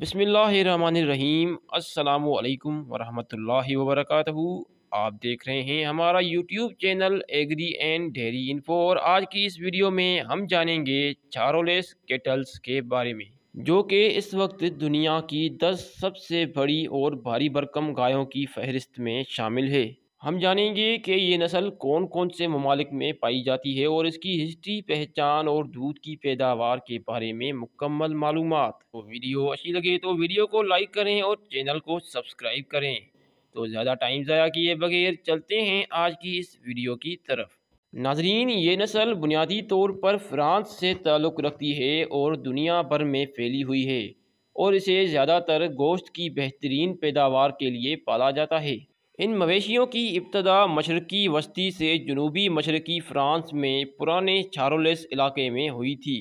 बसमीम् अल्लाम वरहमल वबरक आप देख रहे हैं हमारा YouTube channel agri and dairy info और आज की इस वीडियो में हम जानेंगे चारोलेस केटल्स के बारे में जो कि इस वक्त दुनिया की 10 सबसे बड़ी और भारी भरकम गायों की फहरिस्त में शामिल है हम जानेंगे कि ये नस्ल कौन कौन से ममालिक में पाई जाती है और इसकी हिस्ट्री पहचान और दूध की पैदावार के बारे में मुकम्मल मालूम तो वीडियो अच्छी लगे तो वीडियो को लाइक करें और चैनल को सब्सक्राइब करें तो ज़्यादा टाइम ज़ाया किए बगैर चलते हैं आज की इस वीडियो की तरफ नाजरीन ये नस्ल बुनियादी तौर पर फ्रांस से ताल्लुक़ रखती है और दुनिया भर में फैली हुई है और इसे ज़्यादातर गोश्त की बेहतरीन पैदावार के लिए पाला जाता है इन मवेशियों की इब्तदा मशरकी वस्ती से जनूबी मशरकी फ्रांस में पुराने चारोलेस इलाके में हुई थी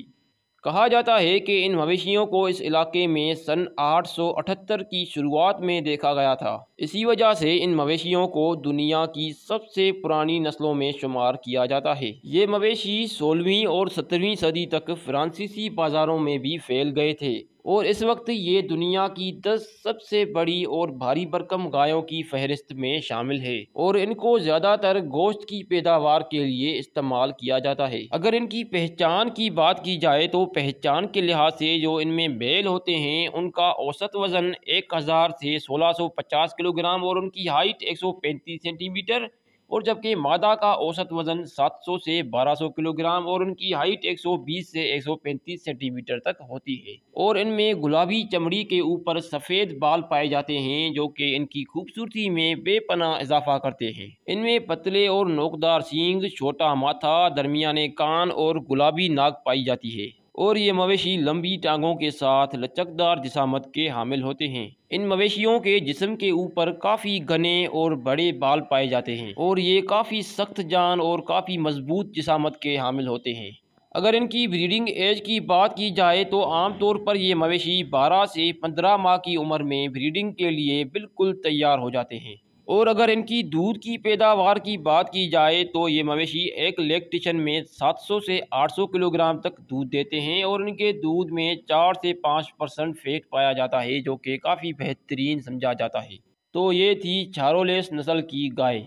कहा जाता है कि इन मवेशियों को इस इलाके में सन 878 की शुरुआत में देखा गया था इसी वजह से इन मवेशियों को दुनिया की सबसे पुरानी नस्लों में शुमार किया जाता है ये मवेशी सोलहवीं और सत्रहवीं सदी तक फ्रांसीसी बाज़ारों में भी फैल गए थे और इस वक्त ये दुनिया की दस सबसे बड़ी और भारी भरकम गायों की फहरिस्त में शामिल है और इनको ज़्यादातर गोश्त की पैदावार के लिए इस्तेमाल किया जाता है अगर इनकी पहचान की बात की जाए तो पहचान के लिहाज से जो इनमें बैल होते हैं उनका औसत वज़न एक हज़ार से सोलह सौ पचास किलोग्राम और उनकी हाइट एक सौ पैंतीस सेंटीमीटर और जबकि मादा का औसत वज़न 700 से 1200 किलोग्राम और उनकी हाइट 120 से 135 सेंटीमीटर तक होती है और इनमें गुलाबी चमड़ी के ऊपर सफ़ेद बाल पाए जाते हैं जो कि इनकी खूबसूरती में बेपना इजाफा करते हैं इनमें पतले और नोकदार सींग छोटा माथा दरमियाने कान और गुलाबी नाक पाई जाती है और ये मवेशी लंबी टांगों के साथ लचकदार जिसामत के हामिल होते हैं इन मवेशियों के जिस्म के ऊपर काफ़ी घने और बड़े बाल पाए जाते हैं और ये काफ़ी सख्त जान और काफ़ी मजबूत जिसामत के हामिल होते हैं अगर इनकी ब्रीडिंग एज की बात की जाए तो आमतौर पर ये मवेशी 12 से 15 माह की उम्र में ब्रीडिंग के लिए बिल्कुल तैयार हो जाते हैं और अगर इनकी दूध की पैदावार की बात की जाए तो ये मवेशी एक लैक्टेशन में 700 से 800 किलोग्राम तक दूध देते हैं और इनके दूध में चार से पाँच परसेंट फेट पाया जाता है जो कि काफ़ी बेहतरीन समझा जाता है तो ये थी छारोलेस नस्ल की गाय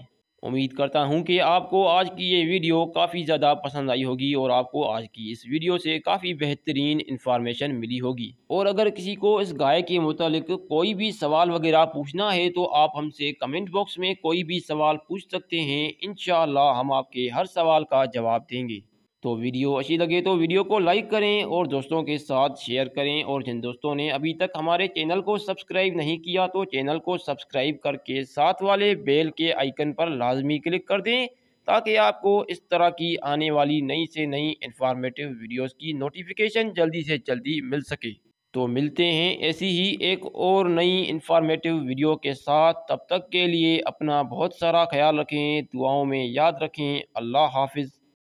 उम्मीद करता हूं कि आपको आज की ये वीडियो काफ़ी ज़्यादा पसंद आई होगी और आपको आज की इस वीडियो से काफ़ी बेहतरीन इन्फॉर्मेशन मिली होगी और अगर किसी को इस गाय के मुतालिक कोई भी सवाल वगैरह पूछना है तो आप हमसे कमेंट बॉक्स में कोई भी सवाल पूछ सकते हैं इन हम आपके हर सवाल का जवाब देंगे तो वीडियो अच्छी लगे तो वीडियो को लाइक करें और दोस्तों के साथ शेयर करें और जिन दोस्तों ने अभी तक हमारे चैनल को सब्सक्राइब नहीं किया तो चैनल को सब्सक्राइब करके साथ वाले बेल के आइकन पर लाजमी क्लिक कर दें ताकि आपको इस तरह की आने वाली नई से नई इन्फॉर्मेटिव वीडियोस की नोटिफिकेशन जल्दी से जल्दी मिल सके तो मिलते हैं ऐसी ही एक और नई इन्फॉर्मेटिव वीडियो के साथ तब तक के लिए अपना बहुत सारा ख्याल रखें दुआओं में याद रखें अल्लाह हाफिज़